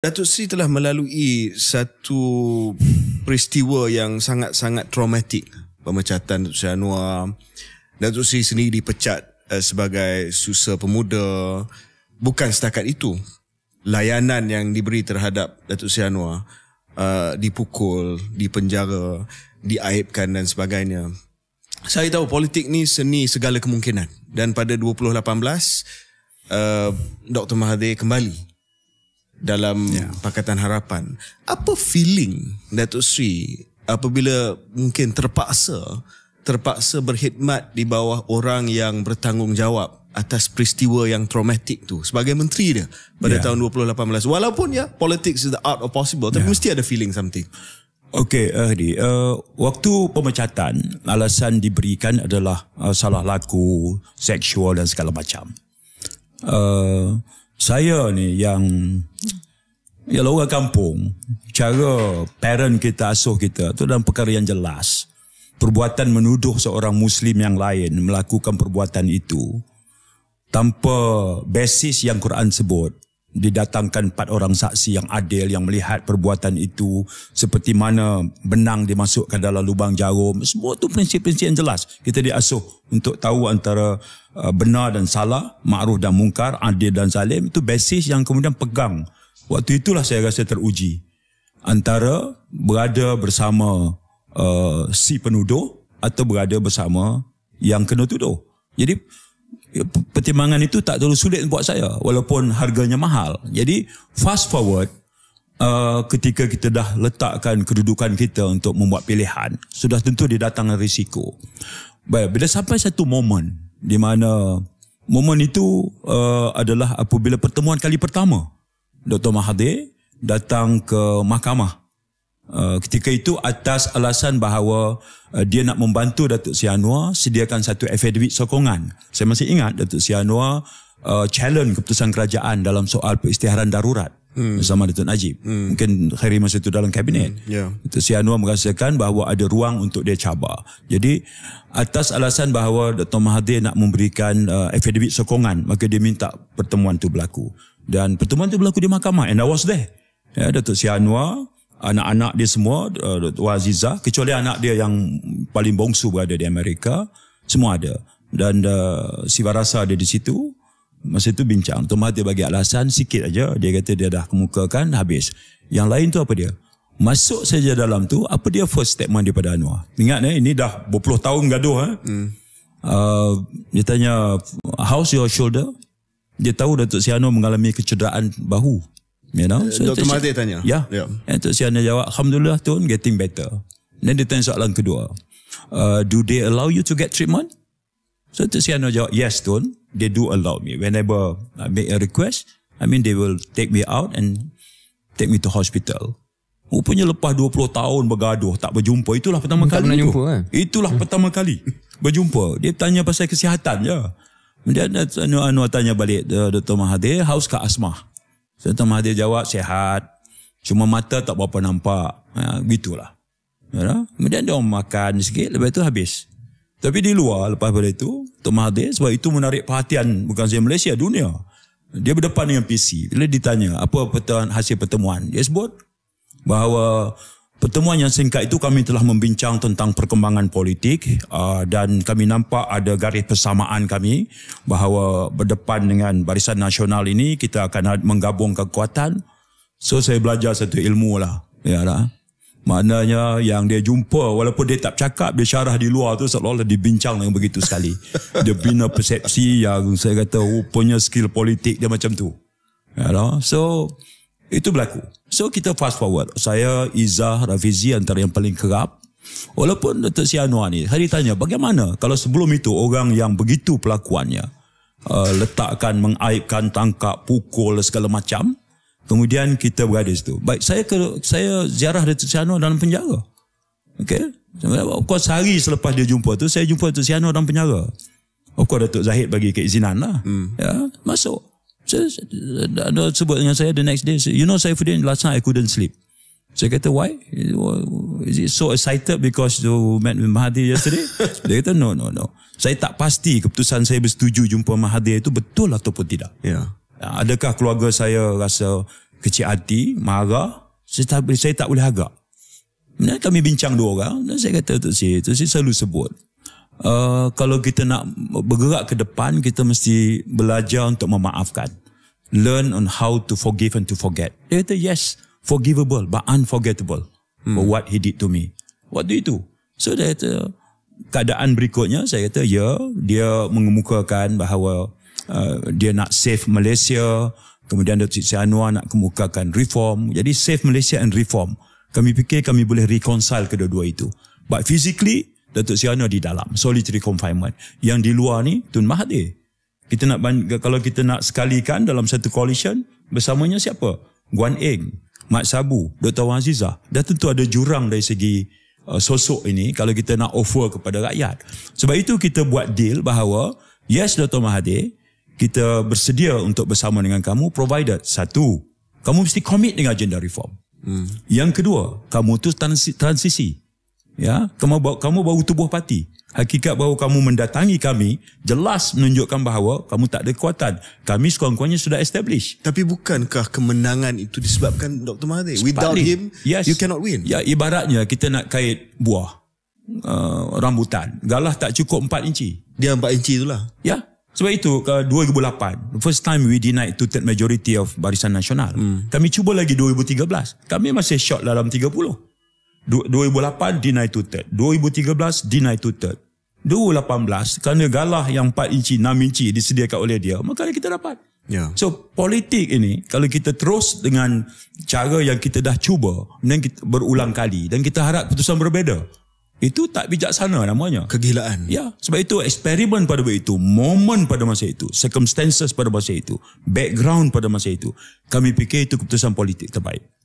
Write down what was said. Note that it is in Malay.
Datuk Sri telah melalui satu peristiwa yang sangat-sangat traumatik. Pemecatan Datuk Sri Anwar. Datuk Sri sendiri dipecat eh, sebagai susah pemuda. Bukan setakat itu. Layanan yang diberi terhadap Datuk Sri Anwar eh, dipukul, dipenjara, diaibkan dan sebagainya. Saya tahu politik ni seni segala kemungkinan. Dan pada 2018, uh, Dr. Mahathir kembali dalam yeah. Pakatan Harapan. Apa feeling Datuk Sri apabila mungkin terpaksa terpaksa berkhidmat di bawah orang yang bertanggungjawab atas peristiwa yang traumatik tu sebagai menteri dia pada yeah. tahun 2018 walaupun ya politics is the art of possible tapi ya. mesti ada feeling something okey uh, uh, waktu pemecatan alasan diberikan adalah uh, salah laku seksual dan segala macam uh, saya ni yang ya orang kampung cara parent kita asuh kita tu dalam perkara yang jelas perbuatan menuduh seorang muslim yang lain melakukan perbuatan itu tanpa basis yang Quran sebut didatangkan empat orang saksi yang adil yang melihat perbuatan itu seperti mana benang dimasukkan dalam lubang jarum semua itu prinsip-prinsip yang jelas kita diasuh untuk tahu antara uh, benar dan salah makruh dan mungkar adil dan zalim itu basis yang kemudian pegang waktu itulah saya rasa teruji antara berada bersama uh, si penuduh atau berada bersama yang kena tuduh jadi Ya, pertimbangan itu tak terlalu sulit buat saya walaupun harganya mahal. Jadi fast forward uh, ketika kita dah letakkan kedudukan kita untuk membuat pilihan, sudah tentu dia datang risiko. Baik, bila sampai satu momen di mana momen itu uh, adalah apabila pertemuan kali pertama Dr. Mahathir datang ke mahkamah Uh, ketika itu atas alasan bahawa uh, dia nak membantu Datuk Si Anwar sediakan satu affidavit sokongan. Saya masih ingat Datuk Si Anwar uh, challenge keputusan kerajaan dalam soal peristiharan darurat hmm. bersama Datuk Najib. Hmm. Mungkin Khairi masa itu dalam kabinet. Hmm. Yeah. Datuk Si Anwar merasakan bahawa ada ruang untuk dia cabar. Jadi atas alasan bahawa Datuk Mahathir nak memberikan uh, affidavit sokongan maka dia minta pertemuan itu berlaku. Dan pertemuan itu berlaku di mahkamah and I was there. Ya, Datuk Si Anwar anak-anak dia semua uh, eh, Tuan Aziza kecuali anak dia yang paling bongsu berada di Amerika semua ada dan uh, eh, si Barasa ada di situ masa itu bincang Tuan Mahathir bagi alasan sikit aja dia kata dia dah kemukakan habis yang lain tu apa dia masuk saja dalam tu apa dia first statement daripada Anwar ingat eh, ini dah berpuluh tahun gaduh eh? hmm. uh, dia tanya how's your shoulder dia tahu Datuk Si mengalami kecederaan bahu You know? Eh, so, Dr. Mahathir tanya? Ya. Yeah. yeah. And Tok Sian jawab, Alhamdulillah tuan getting better. Then dia tanya soalan kedua. Uh, do they allow you to get treatment? So Tok Sian jawab, yes tuan. they do allow me. Whenever I make a request, I mean they will take me out and take me to hospital. Rupanya lepas 20 tahun bergaduh, tak berjumpa, itulah pertama tak kali. Tak jumpa kan? Itulah hmm. pertama kali berjumpa. Dia tanya pasal kesihatan je. Dia tanya balik eh, Dr. Mahathir, how's Kak Asmah? Saya tahu Mahathir jawab sehat. Cuma mata tak berapa nampak. Ha, gitulah. Ya, kemudian dia makan sikit lepas itu habis. Tapi di luar lepas pada itu Tok Mahathir sebab itu menarik perhatian bukan saja Malaysia dunia. Dia berdepan dengan PC. Bila ditanya apa hasil pertemuan dia sebut bahawa Pertemuan yang singkat itu kami telah membincang tentang perkembangan politik ah, dan kami nampak ada garis persamaan kami bahawa berdepan dengan Barisan Nasional ini kita akan ha- menggabung kekuatan. So saya belajar satu ilmu lah. Ya lah. Maknanya yang dia jumpa walaupun dia tak cakap dia syarah di luar tu seolah-olah dibincang dengan begitu sekali. Dia bina persepsi yang saya kata rupanya skill politik dia macam tu. Ya lah. So itu berlaku. So kita fast forward. Saya, Izzah, Rafizi antara yang paling kerap. Walaupun Dr. Si Anwar ni, saya ditanya bagaimana kalau sebelum itu orang yang begitu pelakuannya uh, letakkan, mengaibkan, tangkap, pukul segala macam. Kemudian kita berada situ. Baik, saya ke, saya ziarah Dr. Si dalam penjara. Okay? Of course, hari selepas dia jumpa tu, saya jumpa Dr. Si dalam penjara. Of course, Dr. Zahid bagi keizinan lah. Hmm. Ya, masuk saya, eh, eh, sebut dengan saya the next day. Say, you know saya Saifuddin, last time I couldn't sleep. Saya kata, why? Is it so excited because you met with Mahathir yesterday? Dia kata, no, no, no. Saya tak pasti keputusan saya bersetuju jumpa Mahathir itu betul ataupun tidak. Yeah. Ya, adakah keluarga saya rasa kecil hati, marah? Saya tak, saya tak boleh agak. Nah, kami bincang dua orang. Dan saya kata, Tuk si Tuk si selalu sebut. Uh, kalau kita nak bergerak ke depan, kita mesti belajar untuk memaafkan learn on how to forgive and to forget. Dia kata, yes, forgivable but unforgettable hmm. for what he did to me. What do you do? So dia kata, keadaan berikutnya, saya kata, ya, yeah, dia mengemukakan bahawa uh, dia nak save Malaysia, kemudian Dr. Cik Anwar nak kemukakan reform. Jadi, save Malaysia and reform. Kami fikir kami boleh reconcile kedua-dua itu. But physically, Dato' Siano di dalam, solitary confinement. Yang di luar ni, Tun Mahathir kita nak kalau kita nak sekalikan dalam satu coalition bersamanya siapa? Guan Eng, Mat Sabu, Dr. Wan Aziza. Dah tentu ada jurang dari segi uh, sosok ini kalau kita nak offer kepada rakyat. Sebab itu kita buat deal bahawa yes Dr. Mahathir, kita bersedia untuk bersama dengan kamu provided satu, kamu mesti komit dengan agenda reform. Hmm. Yang kedua, kamu tu transisi ya kamu bau kamu bau tubuh pati hakikat bahawa kamu mendatangi kami jelas menunjukkan bahawa kamu tak ada kekuatan kami sekurang-kurangnya sudah establish tapi bukankah kemenangan itu disebabkan Dr. Mahathir without Spani. him yes. you cannot win ya ibaratnya kita nak kait buah uh, rambutan galah tak cukup 4 inci dia 4 inci itulah ya sebab itu 2008 first time we denied to third majority of barisan nasional hmm. kami cuba lagi 2013 kami masih short dalam 30 2008 deny to third. 2013 deny to third. 2018 kerana galah yang 4 inci, 6 inci disediakan oleh dia, maka kita dapat. Yeah. So politik ini kalau kita terus dengan cara yang kita dah cuba dan kita berulang kali dan kita harap keputusan berbeza. Itu tak bijaksana namanya. Kegilaan. Ya, sebab itu eksperimen pada waktu itu, momen pada masa itu, circumstances pada masa itu, background pada masa itu, kami fikir itu keputusan politik terbaik.